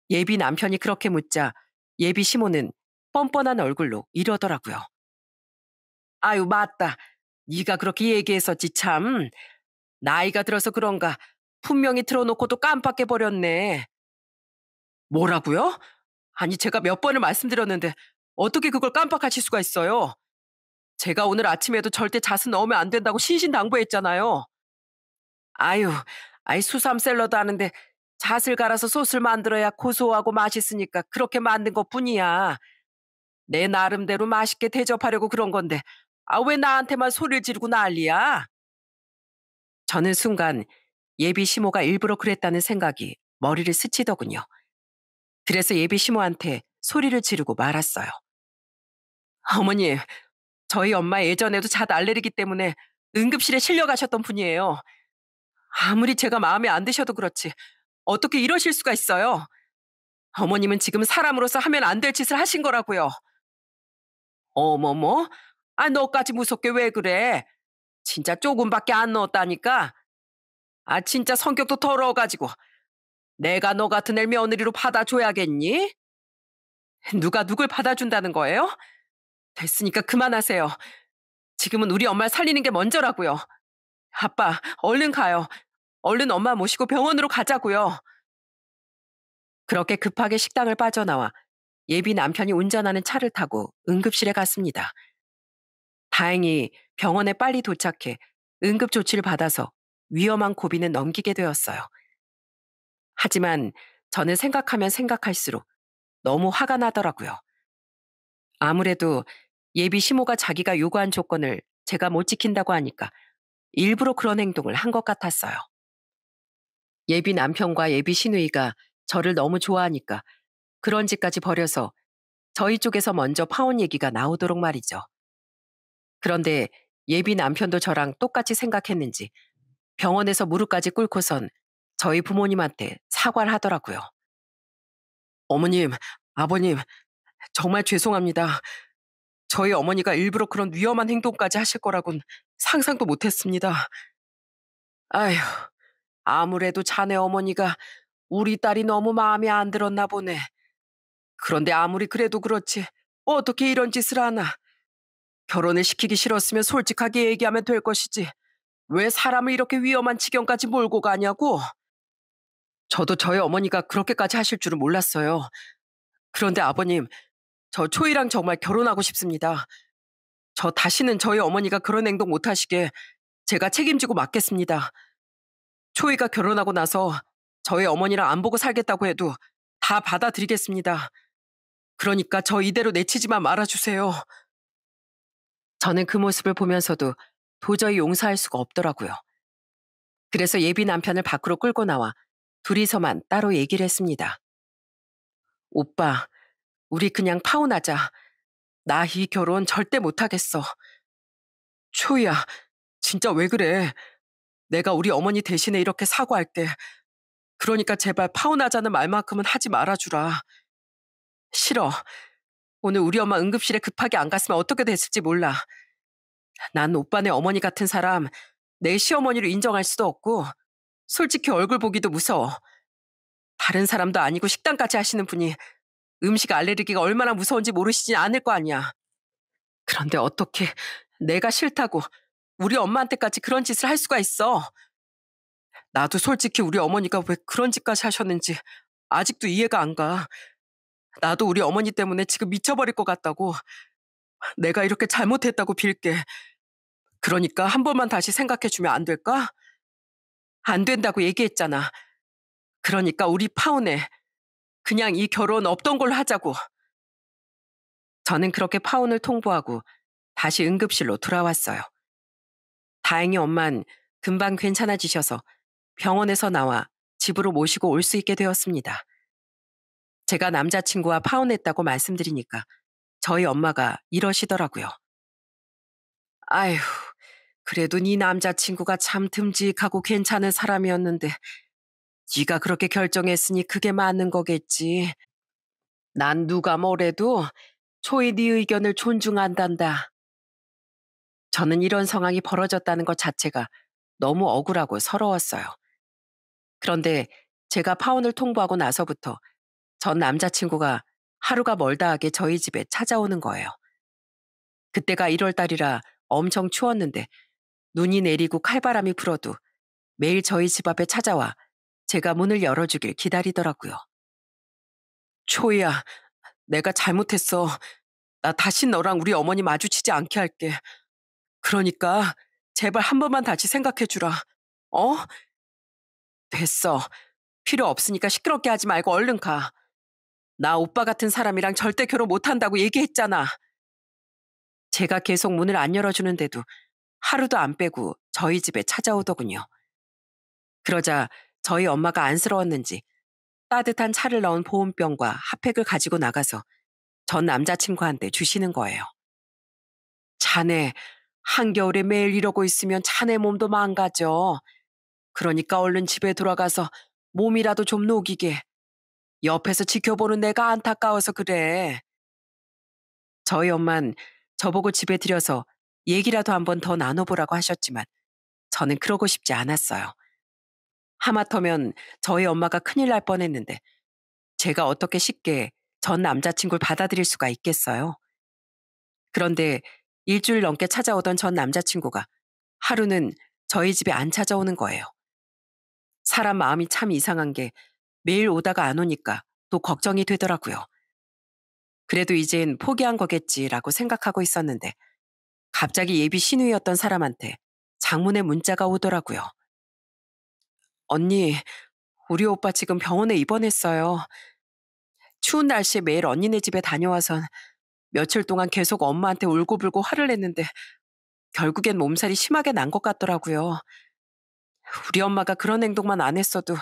예비 남편이 그렇게 묻자 예비 시모는 뻔뻔한 얼굴로 이러더라고요. 아유 맞다. 네가 그렇게 얘기했었지 참. 나이가 들어서 그런가 분명히 틀어놓고도 깜빡해 버렸네. 뭐라고요? 아니 제가 몇 번을 말씀드렸는데 어떻게 그걸 깜빡하실 수가 있어요? 제가 오늘 아침에도 절대 자스 넣으면 안 된다고 신신당부했잖아요. 아유, 아이 수삼 샐러드 하는데 잣을 갈아서 소스를 만들어야 고소하고 맛있으니까 그렇게 만든 것 뿐이야. 내 나름대로 맛있게 대접하려고 그런 건데, 아, 왜 나한테만 소리를 지르고 난리야? 저는 순간 예비 시모가 일부러 그랬다는 생각이 머리를 스치더군요. 그래서 예비 시모한테 소리를 지르고 말았어요. 어머니, 저희 엄마 예전에도 잣 알레르기 때문에 응급실에 실려가셨던 분이에요. 아무리 제가 마음에 안 드셔도 그렇지 어떻게 이러실 수가 있어요? 어머님은 지금 사람으로서 하면 안 될 짓을 하신 거라고요. 어머머? 아 너까지 무섭게 왜 그래? 진짜 조금밖에 안 넣었다니까. 아 진짜 성격도 더러워가지고 내가 너 같은 애 며느리로 받아줘야겠니? 누가 누굴 받아준다는 거예요? 됐으니까 그만하세요. 지금은 우리 엄마 살리는 게 먼저라고요. 아빠, 얼른 가요. 얼른 엄마 모시고 병원으로 가자고요. 그렇게 급하게 식당을 빠져나와 예비 남편이 운전하는 차를 타고 응급실에 갔습니다. 다행히 병원에 빨리 도착해 응급 조치를 받아서 위험한 고비는 넘기게 되었어요. 하지만 저는 생각하면 생각할수록 너무 화가 나더라고요. 아무래도 예비 시모가 자기가 요구한 조건을 제가 못 지킨다고 하니까 일부러 그런 행동을 한 것 같았어요. 예비 남편과 예비 시누이가 저를 너무 좋아하니까 그런 짓까지 버려서 저희 쪽에서 먼저 파혼 얘기가 나오도록 말이죠. 그런데 예비 남편도 저랑 똑같이 생각했는지 병원에서 무릎까지 꿇고선 저희 부모님한테 사과를 하더라고요. 어머님, 아버님, 정말 죄송합니다. 저희 어머니가 일부러 그런 위험한 행동까지 하실 거라곤 상상도 못했습니다. 아휴, 아무래도 자네 어머니가 우리 딸이 너무 마음에 안 들었나 보네. 그런데 아무리 그래도 그렇지 어떻게 이런 짓을 하나. 결혼을 시키기 싫었으면 솔직하게 얘기하면 될 것이지. 왜 사람을 이렇게 위험한 지경까지 몰고 가냐고. 저도 저희 어머니가 그렇게까지 하실 줄은 몰랐어요. 그런데 아버님, 저 초이랑 정말 결혼하고 싶습니다. 저 다시는 저희 어머니가 그런 행동 못하시게 제가 책임지고 맡겠습니다. 초이가 결혼하고 나서 저희 어머니랑 안 보고 살겠다고 해도 다 받아들이겠습니다. 그러니까 저 이대로 내치지만 말아주세요. 저는 그 모습을 보면서도 도저히 용서할 수가 없더라고요. 그래서 예비 남편을 밖으로 끌고 나와 둘이서만 따로 얘기를 했습니다. 오빠, 우리 그냥 파혼하자. 나 이 결혼 절대 못하겠어. 초희야 진짜 왜 그래? 내가 우리 어머니 대신에 이렇게 사과할게. 그러니까 제발 파혼하자는 말만큼은 하지 말아주라. 싫어. 오늘 우리 엄마 응급실에 급하게 안 갔으면 어떻게 됐을지 몰라. 난 오빠네 어머니 같은 사람 내 시어머니로 인정할 수도 없고 솔직히 얼굴 보기도 무서워. 다른 사람도 아니고 식당까지 하시는 분이 음식 알레르기가 얼마나 무서운지 모르시진 않을 거 아니야. 그런데 어떻게 내가 싫다고 우리 엄마한테까지 그런 짓을 할 수가 있어. 나도 솔직히 우리 어머니가 왜 그런 짓까지 하셨는지 아직도 이해가 안 가. 나도 우리 어머니 때문에 지금 미쳐버릴 것 같다고. 내가 이렇게 잘못했다고 빌게. 그러니까 한 번만 다시 생각해주면 안 될까? 안 된다고 얘기했잖아. 그러니까 우리 파혼해. 그냥 이 결혼 없던 걸로 하자고. 저는 그렇게 파혼을 통보하고 다시 응급실로 돌아왔어요. 다행히 엄만 금방 괜찮아지셔서 병원에서 나와 집으로 모시고 올 수 있게 되었습니다. 제가 남자친구와 파혼했다고 말씀드리니까 저희 엄마가 이러시더라고요. 아휴, 그래도 네 남자친구가 참 듬직하고 괜찮은 사람이었는데 네가 그렇게 결정했으니 그게 맞는 거겠지. 난 누가 뭐래도 초이 네 의견을 존중한단다. 저는 이런 상황이 벌어졌다는 것 자체가 너무 억울하고 서러웠어요. 그런데 제가 파혼을 통보하고 나서부터 전 남자친구가 하루가 멀다 하게 저희 집에 찾아오는 거예요. 그때가 1월달이라 엄청 추웠는데 눈이 내리고 칼바람이 불어도 매일 저희 집 앞에 찾아와 제가 문을 열어주길 기다리더라고요. 초이야, 내가 잘못했어. 나 다시 너랑 우리 어머니 마주치지 않게 할게. 그러니까 제발 한 번만 다시 생각해주라. 어? 됐어. 필요 없으니까 시끄럽게 하지 말고 얼른 가. 나 오빠 같은 사람이랑 절대 결혼 못한다고 얘기했잖아. 제가 계속 문을 안 열어주는데도 하루도 안 빼고 저희 집에 찾아오더군요. 그러자 저희 엄마가 안쓰러웠는지 따뜻한 차를 넣은 보온병과 핫팩을 가지고 나가서 전 남자친구한테 주시는 거예요. 자네, 한겨울에 매일 이러고 있으면 자네 몸도 망가져. 그러니까 얼른 집에 돌아가서 몸이라도 좀 녹이게. 옆에서 지켜보는 내가 안타까워서 그래. 저희 엄만 저보고 집에 들여서 얘기라도 한 번 더 나눠보라고 하셨지만 저는 그러고 싶지 않았어요. 하마터면 저희 엄마가 큰일 날 뻔했는데 제가 어떻게 쉽게 전 남자친구를 받아들일 수가 있겠어요. 그런데 일주일 넘게 찾아오던 전 남자친구가 하루는 저희 집에 안 찾아오는 거예요. 사람 마음이 참 이상한 게 매일 오다가 안 오니까 또 걱정이 되더라고요. 그래도 이젠 포기한 거겠지라고 생각하고 있었는데 갑자기 예비 신우였던 사람한테 장문의 문자가 오더라고요. 언니, 우리 오빠 지금 병원에 입원했어요. 추운 날씨에 매일 언니네 집에 다녀와선 며칠 동안 계속 엄마한테 울고불고 화를 냈는데 결국엔 몸살이 심하게 난 것 같더라고요. 우리 엄마가 그런 행동만 안 했어도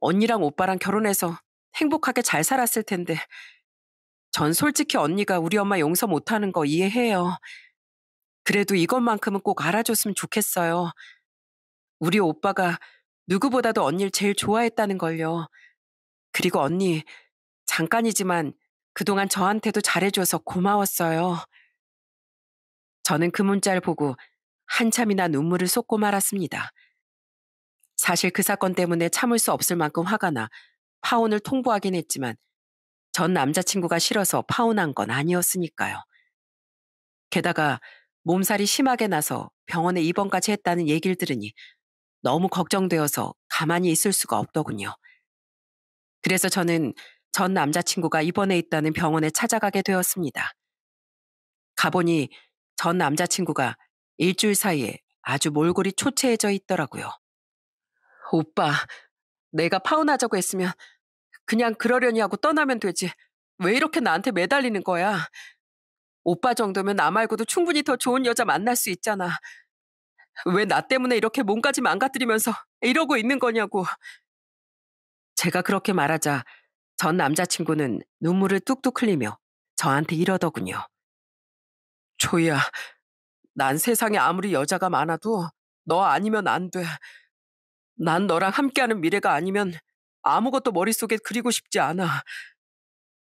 언니랑 오빠랑 결혼해서 행복하게 잘 살았을 텐데 전 솔직히 언니가 우리 엄마 용서 못하는 거 이해해요. 그래도 이것만큼은 꼭 알아줬으면 좋겠어요. 우리 오빠가 누구보다도 언니를 제일 좋아했다는 걸요. 그리고 언니, 잠깐이지만 그동안 저한테도 잘해줘서 고마웠어요. 저는 그 문자를 보고 한참이나 눈물을 쏟고 말았습니다. 사실 그 사건 때문에 참을 수 없을 만큼 화가 나 파혼을 통보하긴 했지만 전 남자친구가 싫어서 파혼한 건 아니었으니까요. 게다가 몸살이 심하게 나서 병원에 입원까지 했다는 얘기를 들으니 너무 걱정되어서 가만히 있을 수가 없더군요. 그래서 저는 전 남자친구가 입원해 있다는 병원에 찾아가게 되었습니다. 가보니 전 남자친구가 일주일 사이에 아주 몰골이 초췌해져 있더라고요. 오빠, 내가 파혼하자고 했으면 그냥 그러려니 하고 떠나면 되지. 왜 이렇게 나한테 매달리는 거야? 오빠 정도면 나 말고도 충분히 더 좋은 여자 만날 수 있잖아. 왜나 때문에 이렇게 몸까지 망가뜨리면서 이러고 있는 거냐고. 제가 그렇게 말하자 전 남자친구는 눈물을 뚝뚝 흘리며 저한테 이러더군요. 조이야, 난 세상에 아무리 여자가 많아도 너 아니면 안 돼. 난 너랑 함께하는 미래가 아니면 아무것도 머릿속에 그리고 싶지 않아.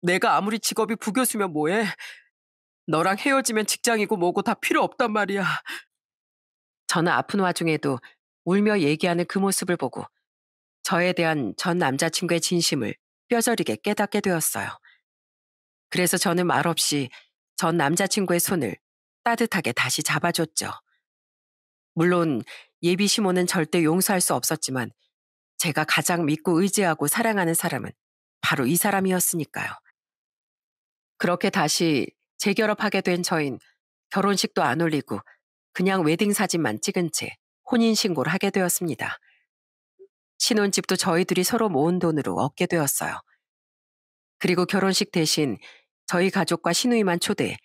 내가 아무리 직업이 부교수면 뭐해? 너랑 헤어지면 직장이고 뭐고 다 필요 없단 말이야. 저는 아픈 와중에도 울며 얘기하는 그 모습을 보고 저에 대한 전 남자친구의 진심을 뼈저리게 깨닫게 되었어요. 그래서 저는 말없이 전 남자친구의 손을 따뜻하게 다시 잡아줬죠. 물론 예비 시모는 절대 용서할 수 없었지만 제가 가장 믿고 의지하고 사랑하는 사람은 바로 이 사람이었으니까요. 그렇게 다시 재결합하게 된 저인 결혼식도 안 올리고 그냥 웨딩 사진만 찍은 채 혼인신고를 하게 되었습니다. 신혼집도 저희 들이 서로 모은 돈으로 얻게 되었어요. 그리고 결혼식 대신 저희 가족과 시누이만 초대해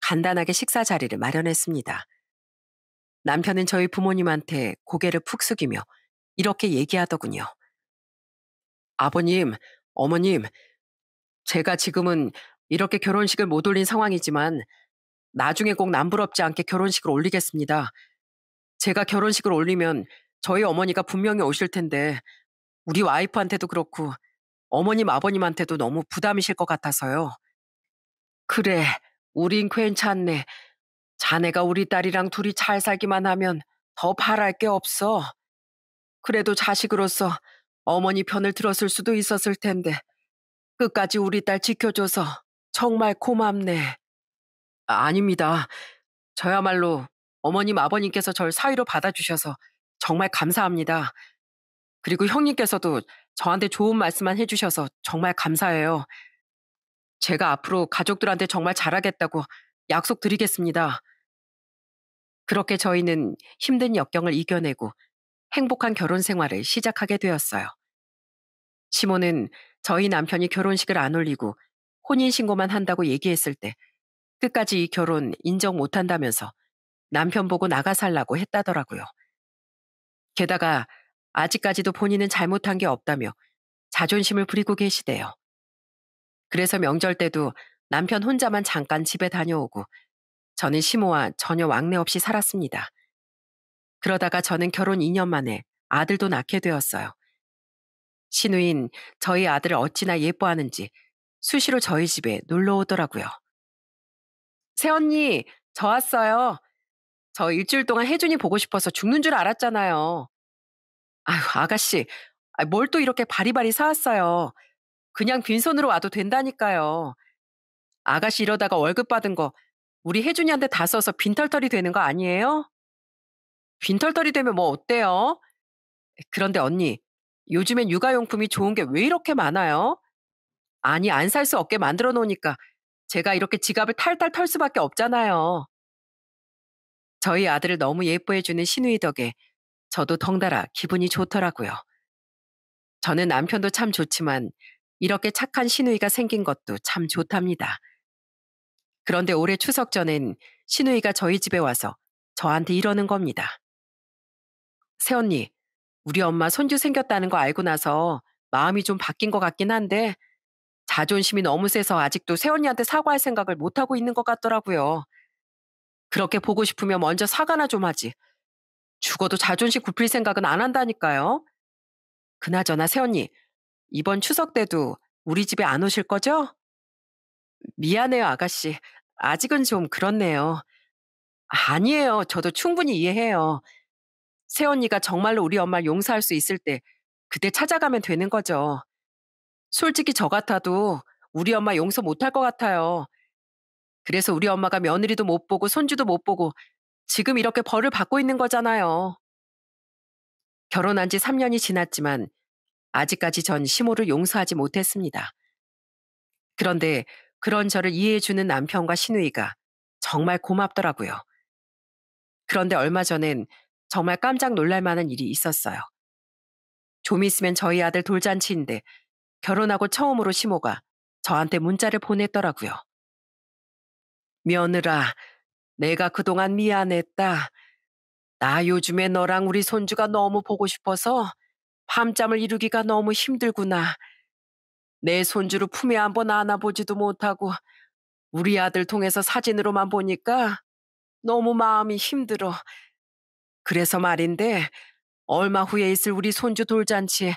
간단하게 식사 자리를 마련했습니다. 남편은 저희 부모님한테 고개를 푹 숙이며 이렇게 얘기하더군요. 아버님, 어머님, 제가 지금은 이렇게 결혼식을 못 올린 상황이지만 나중에 꼭 남부럽지 않게 결혼식을 올리겠습니다. 제가 결혼식을 올리면 저희 어머니가 분명히 오실 텐데 우리 와이프한테도 그렇고 어머님 아버님한테도 너무 부담이실 것 같아서요. 그래, 우린 괜찮네. 자네가 우리 딸이랑 둘이 잘 살기만 하면 더 바랄 게 없어. 그래도 자식으로서 어머니 편을 들었을 수도 있었을 텐데 끝까지 우리 딸 지켜줘서 정말 고맙네. 아, 아닙니다. 저야말로 어머님 아버님께서 절 사위로 받아주셔서 정말 감사합니다. 그리고 형님께서도 저한테 좋은 말씀만 해주셔서 정말 감사해요. 제가 앞으로 가족들한테 정말 잘하겠다고 약속드리겠습니다. 그렇게 저희는 힘든 역경을 이겨내고 행복한 결혼 생활을 시작하게 되었어요. 시모는 저희 남편이 결혼식을 안 올리고 혼인신고만 한다고 얘기했을 때 끝까지 이 결혼 인정 못한다면서 남편 보고 나가 살라고 했다더라고요. 게다가 아직까지도 본인은 잘못한 게 없다며 자존심을 부리고 계시대요. 그래서 명절 때도 남편 혼자만 잠깐 집에 다녀오고 저는 시모와 전혀 왕래 없이 살았습니다. 그러다가 저는 결혼 2년 만에 아들도 낳게 되었어요. 신우인 저희 아들을 어찌나 예뻐하는지 수시로 저희 집에 놀러 오더라고요. 새언니, 저 왔어요. 저 일주일 동안 혜준이 보고 싶어서 죽는 줄 알았잖아요. 아유, 아가씨, 아, 뭘또 이렇게 바리바리 사왔어요. 그냥 빈손으로 와도 된다니까요. 아가씨 이러다가 월급 받은 거 우리 혜준이한테 다 써서 빈털털이 되는 거 아니에요? 빈털털이 되면 뭐 어때요? 그런데 언니, 요즘엔 육아용품이 좋은 게 왜 이렇게 많아요? 아니, 안 살 수 없게 만들어 놓으니까 제가 이렇게 지갑을 탈탈 털 수밖에 없잖아요. 저희 아들을 너무 예뻐해주는 신우이 덕에 저도 덩달아 기분이 좋더라고요. 저는 남편도 참 좋지만 이렇게 착한 신우이가 생긴 것도 참 좋답니다. 그런데 올해 추석 전엔 신우이가 저희 집에 와서 저한테 이러는 겁니다. 새언니, 우리 엄마 손주 생겼다는 거 알고 나서 마음이 좀 바뀐 것 같긴 한데 자존심이 너무 세서 아직도 세언니한테 사과할 생각을 못하고 있는 것 같더라고요. 그렇게 보고 싶으면 먼저 사과나 좀 하지. 죽어도 자존심 굽힐 생각은 안 한다니까요. 그나저나 세언니, 이번 추석 때도 우리 집에 안 오실 거죠? 미안해요, 아가씨. 아직은 좀 그렇네요. 아니에요. 저도 충분히 이해해요. 새언니가 정말로 우리 엄마를 용서할 수 있을 때 그때 찾아가면 되는 거죠. 솔직히 저 같아도 우리 엄마 용서 못할 것 같아요. 그래서 우리 엄마가 며느리도 못 보고 손주도 못 보고 지금 이렇게 벌을 받고 있는 거잖아요. 결혼한 지 3년이 지났지만 아직까지 전 시모를 용서하지 못했습니다. 그런데 그런 저를 이해해주는 남편과 신우이가 정말 고맙더라고요. 그런데 얼마 전엔 정말 깜짝 놀랄 만한 일이 있었어요. 좀 있으면 저희 아들 돌잔치인데 결혼하고 처음으로 시모가 저한테 문자를 보냈더라고요. 며느라, 내가 그동안 미안했다. 나 요즘에 너랑 우리 손주가 너무 보고 싶어서 밤잠을 이루기가 너무 힘들구나. 내 손주를 품에 한 번 안아보지도 못하고 우리 아들 통해서 사진으로만 보니까 너무 마음이 힘들어. 그래서 말인데 얼마 후에 있을 우리 손주 돌잔치에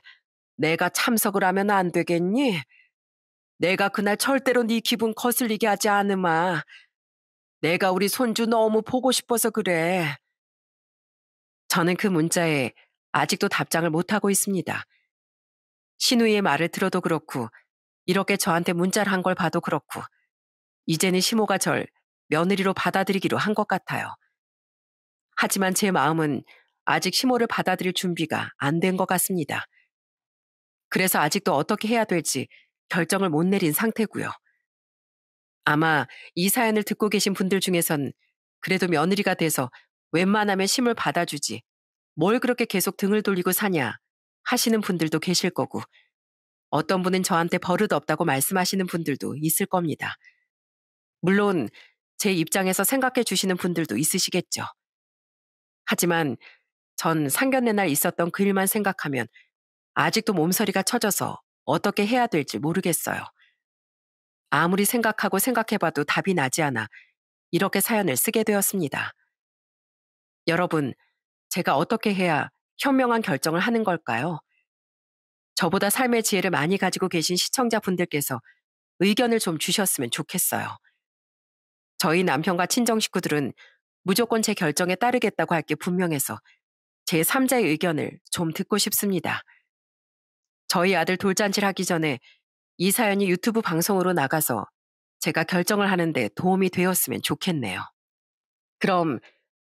내가 참석을 하면 안 되겠니? 내가 그날 절대로 네 기분 거슬리게 하지 않으마. 내가 우리 손주 너무 보고 싶어서 그래. 저는 그 문자에 아직도 답장을 못하고 있습니다. 신우이의 말을 들어도 그렇고 이렇게 저한테 문자를 한 걸 봐도 그렇고 이제는 시모가 절 며느리로 받아들이기로 한 것 같아요. 하지만 제 마음은 아직 시모를 받아들일 준비가 안 된 것 같습니다. 그래서 아직도 어떻게 해야 될지 결정을 못 내린 상태고요. 아마 이 사연을 듣고 계신 분들 중에선 그래도 며느리가 돼서 웬만하면 심을 받아주지 뭘 그렇게 계속 등을 돌리고 사냐 하시는 분들도 계실 거고 어떤 분은 저한테 버릇 없다고 말씀하시는 분들도 있을 겁니다. 물론 제 입장에서 생각해 주시는 분들도 있으시겠죠. 하지만 전 상견례 날 있었던 그 일만 생각하면 아직도 몸서리가 쳐져서 어떻게 해야 될지 모르겠어요. 아무리 생각하고 생각해봐도 답이 나지 않아 이렇게 사연을 쓰게 되었습니다. 여러분, 제가 어떻게 해야 현명한 결정을 하는 걸까요? 저보다 삶의 지혜를 많이 가지고 계신 시청자분들께서 의견을 좀 주셨으면 좋겠어요. 저희 남편과 친정 식구들은 무조건 제 결정에 따르겠다고 할 게 분명해서 제 3자의 의견을 좀 듣고 싶습니다. 저희 아들 돌잔치를 하기 전에 이 사연이 유튜브 방송으로 나가서 제가 결정을 하는데 도움이 되었으면 좋겠네요. 그럼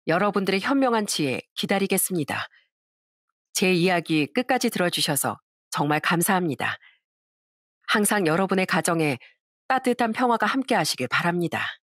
여러분들의 현명한 지혜 기다리겠습니다. 제 이야기 끝까지 들어주셔서 정말 감사합니다. 항상 여러분의 가정에 따뜻한 평화가 함께 하시길 바랍니다.